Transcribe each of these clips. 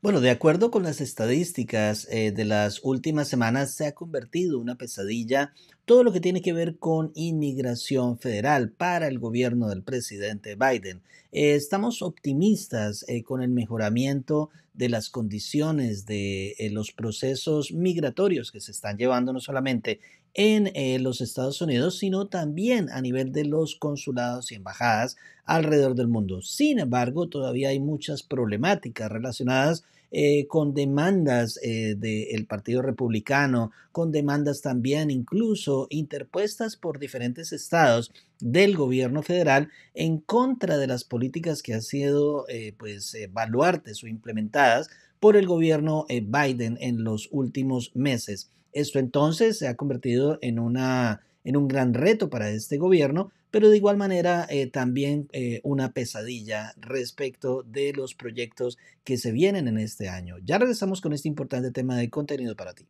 Bueno, de acuerdo con las estadísticas eh, de las últimas semanas, se ha convertido una pesadilla todo lo que tiene que ver con inmigración federal para el gobierno del presidente Biden. Eh, estamos optimistas eh, con el mejoramiento de las condiciones de los procesos migratorios que se están llevando no solamente en eh, los Estados Unidos, sino también a nivel de los consulados y embajadas alrededor del mundo. Sin embargo, todavía hay muchas problemáticas relacionadas eh, con demandas eh, del Partido Republicano, con demandas también incluso interpuestas por diferentes estados del gobierno federal en contra de las políticas que han sido pues baluartes o implementadas por el gobierno Biden en los últimos meses. Esto entonces se ha convertido en, una, en un gran reto para este gobierno, pero de igual manera eh, también eh, una pesadilla respecto de los proyectos que se vienen en este año. Ya regresamos con este importante tema de contenido para ti.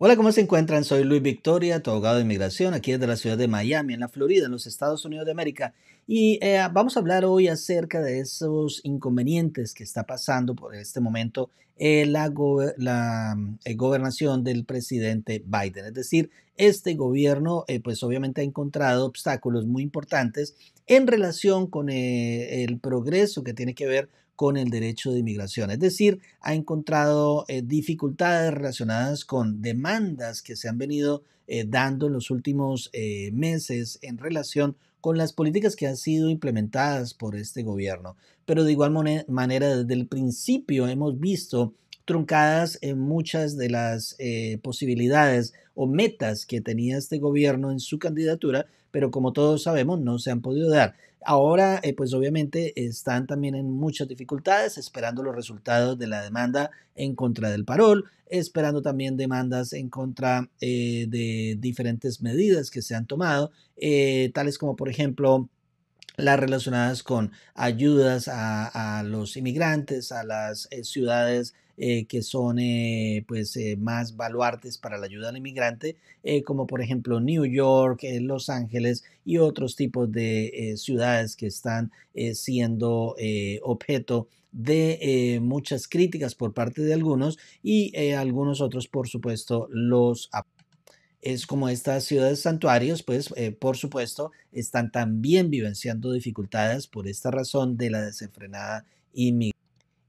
Hola, ¿cómo se encuentran? Soy Luis Victoria, tu abogado de inmigración, aquí desde la ciudad de Miami, en la Florida, en los Estados Unidos de América. Y eh, vamos a hablar hoy acerca de esos inconvenientes que está pasando por este momento eh, la, la eh, gobernación del presidente Biden. Es decir, este gobierno, pues obviamente ha encontrado obstáculos muy importantes en relación con el progreso que tiene que ver con el derecho de inmigración. Es decir, ha encontrado eh, dificultades relacionadas con demandas que se han venido eh, dando en los últimos eh, meses en relación con las políticas que han sido implementadas por este gobierno. Pero de igual manera, desde el principio hemos visto truncadas en muchas de las eh, posibilidades o metas que tenía este gobierno en su candidatura, pero como todos sabemos no se han podido dar. Ahora, eh, pues obviamente están también en muchas dificultades, esperando los resultados de la demanda en contra del parol, esperando también demandas en contra eh, de diferentes medidas que se han tomado, tales como por ejemplo las relacionadas con ayudas a, a los inmigrantes, a las ciudades eh, que son eh, pues, eh, más baluartes para la ayuda al inmigrante, como por ejemplo New York, Los Ángeles y otros tipos de ciudades que están siendo objeto de muchas críticas por parte de algunos y algunos otros, por supuesto, los es como estas ciudades santuarios, pues por supuesto están también vivenciando dificultades por esta razón de la desenfrenada inmigración.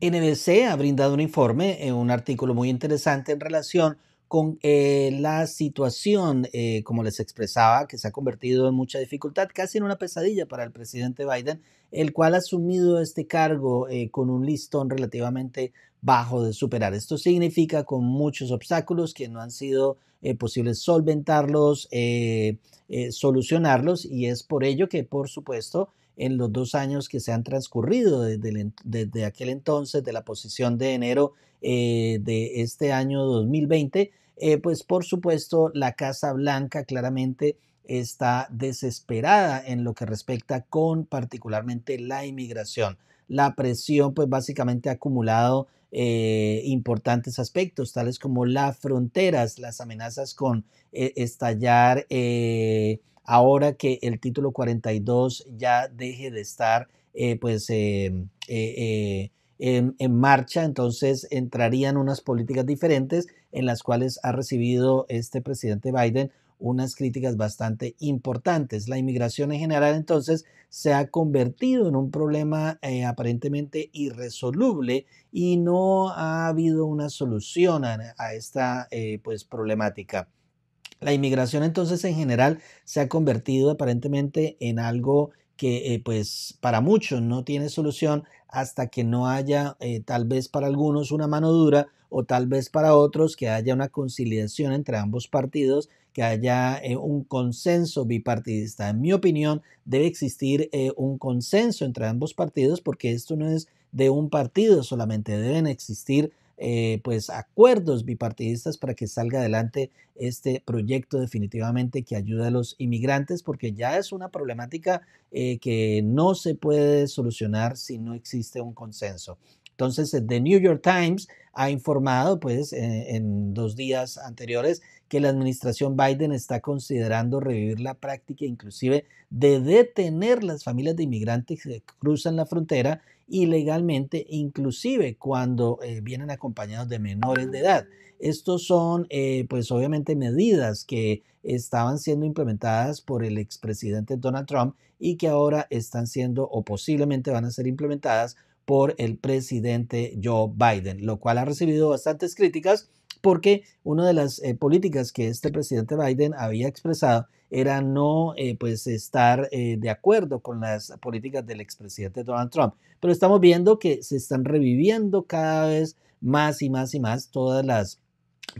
NBC ha brindado un informe, eh, un artículo muy interesante en relación con eh, la situación, eh, como les expresaba, que se ha convertido en mucha dificultad, casi en una pesadilla para el presidente Biden, el cual ha asumido este cargo con un listón relativamente bajo de superar. Esto significa con muchos obstáculos que no han sido posibles solventarlos, solucionarlos, y es por ello que, por supuesto, en los dos años que se han transcurrido desde, desde aquel entonces, de la posición de enero eh, de este año 2020, eh, pues por supuesto la Casa Blanca claramente está desesperada en lo que respecta con particularmente la inmigración. La presión pues básicamente ha acumulado eh, importantes aspectos, tales como las fronteras, las amenazas con estallar ahora que el título 42 ya deje de estar eh, pues, em, eh, eh, en, marcha, entonces entrarían unas políticas diferentes en las cuales ha recibido este presidente Biden unas críticas bastante importantes. La inmigración en general entonces se ha convertido en un problema aparentemente irresoluble y no ha habido una solución a, esta pues, problemática. La inmigración entonces en general se ha convertido aparentemente en algo que eh, pues para muchos no tiene solución hasta que no haya eh, tal vez para algunos una mano dura o tal vez para otros que haya una conciliación entre ambos partidos, que haya eh, un consenso bipartidista. En mi opinión debe existir un consenso entre ambos partidos porque esto no es de un partido solamente, deben existir eh, pues acuerdos bipartidistas para que salga adelante este proyecto definitivamente que ayuda a los inmigrantes porque ya es una problemática eh, que no se puede solucionar si no existe un consenso. Entonces, eh, The New York Times ha informado, pues, eh, en, dos días anteriores, que la administración Biden está considerando revivir la práctica inclusive de detener las familias de inmigrantes que cruzan la frontera ilegalmente, inclusive cuando eh, vienen acompañados de menores de edad. Estos son, pues obviamente, medidas que estaban siendo implementadas por el expresidente Donald Trump y que ahora están siendo o posiblemente van a ser implementadas por el presidente Joe Biden, lo cual ha recibido bastantes críticas porque una de las eh, políticas que este presidente Biden había expresado era no eh, pues estar eh, de acuerdo con las políticas del expresidente Donald Trump. Pero estamos viendo que se están reviviendo cada vez más y más y más todas las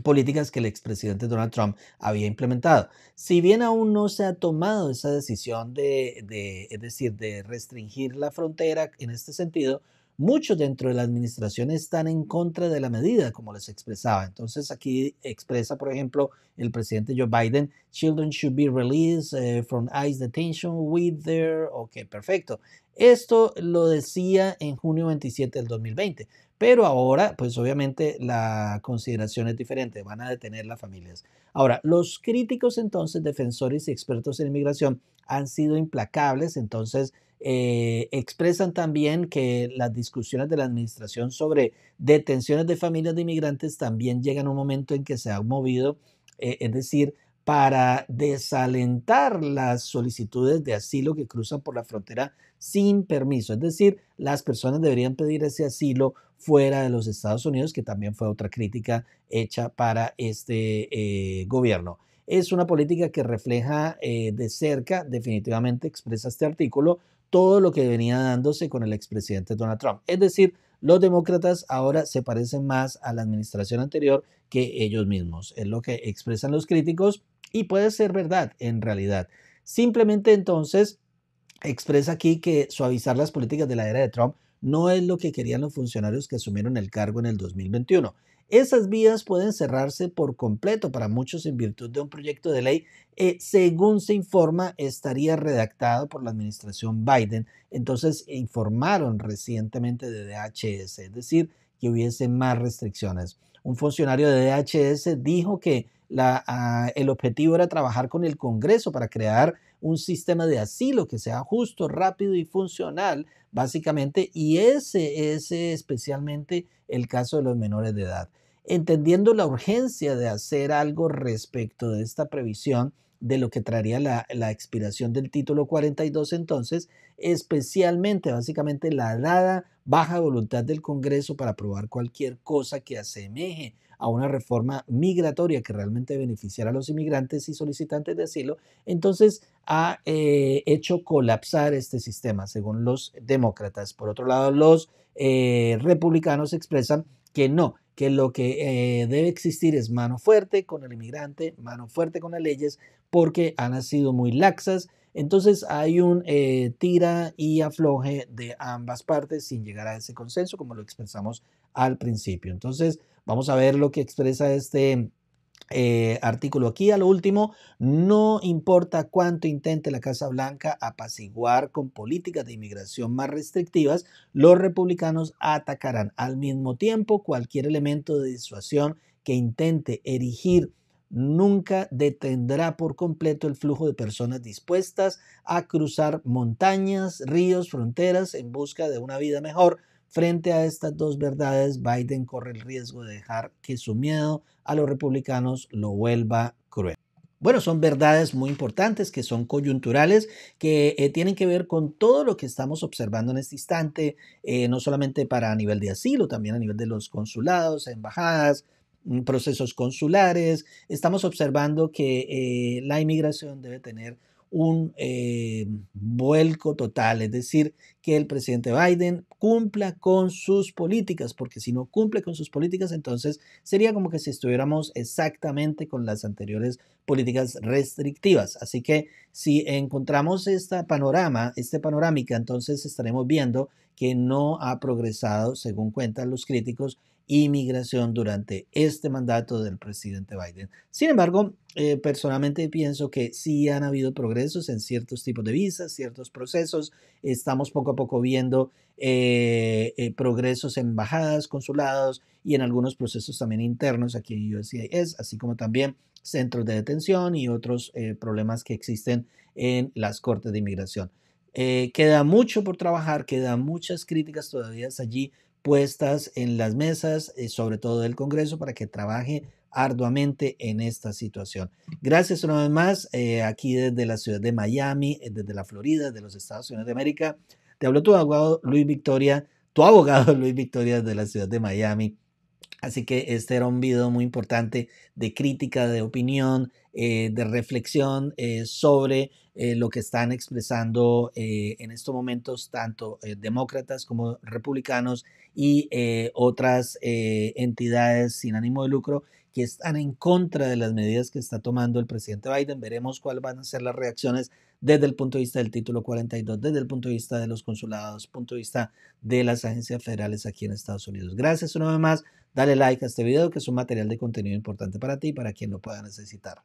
políticas que el expresidente Donald Trump había implementado. Si bien aún no se ha tomado esa decisión de, de, es decir, de restringir la frontera en este sentido, Muchos dentro de la administración están en contra de la medida, como les expresaba. Entonces aquí expresa, por ejemplo, el presidente Joe Biden, children should be released eh, from ICE detention with their... Ok, perfecto. Esto lo decía en junio 27 del 2020, pero ahora, pues obviamente la consideración es diferente, van a detener las familias. Ahora, los críticos entonces, defensores y expertos en inmigración han sido implacables, entonces eh, expresan también que las discusiones de la administración sobre detenciones de familias de inmigrantes también llegan a un momento en que se han movido, eh, es decir, para desalentar las solicitudes de asilo que cruzan por la frontera sin permiso. Es decir, las personas deberían pedir ese asilo fuera de los Estados Unidos, que también fue otra crítica hecha para este eh, gobierno. Es una política que refleja de cerca, definitivamente expresa este artículo, todo lo que venía dándose con el expresidente Donald Trump. Es decir, los demócratas ahora se parecen más a la administración anterior que ellos mismos. Es lo que expresan los críticos y puede ser verdad en realidad. Simplemente entonces expresa aquí que suavizar las políticas de la era de Trump no es lo que querían los funcionarios que asumieron el cargo en el 2021. Esas vías pueden cerrarse por completo para muchos en virtud de un proyecto de ley, eh, según se informa, estaría redactado por la administración Biden. Entonces informaron recientemente de DHS, es decir, que hubiese más restricciones. Un funcionario de DHS dijo que ah, el objetivo era trabajar con el Congreso para crear un sistema de asilo que sea justo, rápido y funcional, básicamente, y ese es especialmente el caso de los menores de edad. Entendiendo la urgencia de hacer algo respecto de esta previsión, de lo que traería la, la, expiración del título 42 entonces, especialmente básicamente la dada baja voluntad del Congreso para aprobar cualquier cosa que asemeje a una reforma migratoria que realmente beneficiara a los inmigrantes y solicitantes de asilo, entonces ha eh, hecho colapsar este sistema, según los demócratas. Por otro lado, los eh, republicanos expresan que no, que lo que eh, debe existir es mano fuerte con el inmigrante, mano fuerte con las leyes, porque han sido muy laxas. Entonces hay un tira y afloje de ambas partes sin llegar a ese consenso, como lo expresamos al principio. Entonces, Vamos a ver lo que expresa este eh, artículo aquí. A lo último, no importa cuánto intente la Casa Blanca apaciguar con políticas de inmigración más restrictivas, los republicanos atacarán al mismo tiempo cualquier elemento de disuasión que intente erigir nunca detendrá por completo el flujo de personas dispuestas a cruzar montañas, ríos, fronteras en busca de una vida mejor Frente a estas dos verdades, Biden corre el riesgo de dejar que su miedo a los republicanos lo vuelva cruel. Bueno, son verdades muy importantes que son coyunturales, que eh, tienen que ver con todo lo que estamos observando en este instante, eh, no solamente para a nivel de asilo, también a nivel de los consulados, embajadas, mm, procesos consulares. Estamos observando que eh, la inmigración debe tener un eh, vuelco total, es decir, que el presidente Biden cumpla con sus políticas, porque si no cumple con sus políticas, entonces sería como que si estuviéramos exactamente con las anteriores políticas restrictivas. Así que si encontramos este panorama, este panorámica, entonces estaremos viendo que no ha progresado, según cuentan los críticos, inmigración durante este mandato del presidente Biden. Sin embargo, eh, personalmente pienso que sí han habido progresos en ciertos tipos de visas, ciertos procesos. Estamos poco a poco viendo eh, eh, progresos en embajadas, consulados y en algunos procesos también internos aquí en USCIS, así como también centros de detención y otros problemas que existen en las cortes de inmigración. queda mucho por trabajar, quedan muchas críticas todavía allí puestas en las mesas, eh, sobre todo del Congreso, para que trabaje arduamente en esta situación. Gracias una vez más, eh, aquí desde la ciudad de Miami, eh, desde la Florida, de los Estados Unidos de América. Te habló tu abogado Luis Victoria, tu abogado Luis Victoria de la ciudad de Miami. Así que este era un video muy importante de crítica, de opinión, eh, de reflexión eh, sobre eh, lo que están expresando en estos momentos tanto demócratas como republicanos y otras entidades sin ánimo de lucro que están en contra de las medidas que está tomando el presidente Biden. Veremos cuáles van a ser las reacciones desde el punto de vista del título 42, desde el punto de vista de los consulados, punto de vista de las agencias federales aquí en Estados Unidos. Gracias una vez más Dale like a este video que es un material de contenido importante para ti, y para quien lo pueda necesitar.